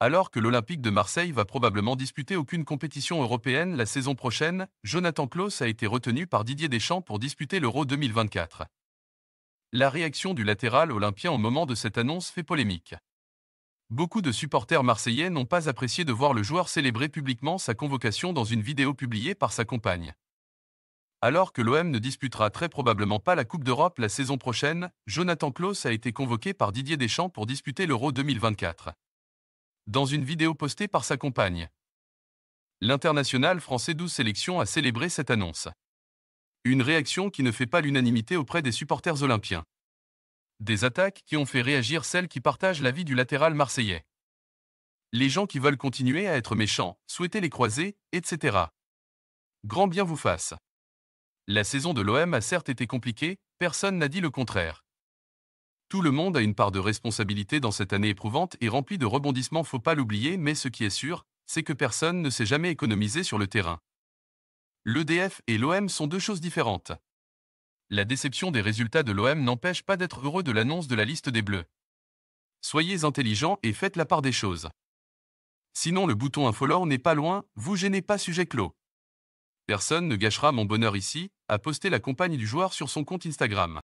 Alors que l'Olympique de Marseille va probablement disputer aucune compétition européenne la saison prochaine, Jonathan Klaus a été retenu par Didier Deschamps pour disputer l'Euro 2024. La réaction du latéral olympien au moment de cette annonce fait polémique. Beaucoup de supporters marseillais n'ont pas apprécié de voir le joueur célébrer publiquement sa convocation dans une vidéo publiée par sa compagne. Alors que l'OM ne disputera très probablement pas la Coupe d'Europe la saison prochaine, Jonathan Klaus a été convoqué par Didier Deschamps pour disputer l'Euro 2024 dans une vidéo postée par sa compagne. L'international français 12 sélections a célébré cette annonce. Une réaction qui ne fait pas l'unanimité auprès des supporters olympiens. Des attaques qui ont fait réagir celles qui partagent l'avis du latéral marseillais. Les gens qui veulent continuer à être méchants, souhaiter les croiser, etc. Grand bien vous fasse. La saison de l'OM a certes été compliquée, personne n'a dit le contraire. Tout le monde a une part de responsabilité dans cette année éprouvante et remplie de rebondissements, faut pas l'oublier, mais ce qui est sûr, c'est que personne ne s'est jamais économisé sur le terrain. L'EDF et l'OM sont deux choses différentes. La déception des résultats de l'OM n'empêche pas d'être heureux de l'annonce de la liste des Bleus. Soyez intelligents et faites la part des choses. Sinon le bouton infolore n'est pas loin, vous gênez pas sujet clos. Personne ne gâchera mon bonheur ici, a posté la compagne du joueur sur son compte Instagram.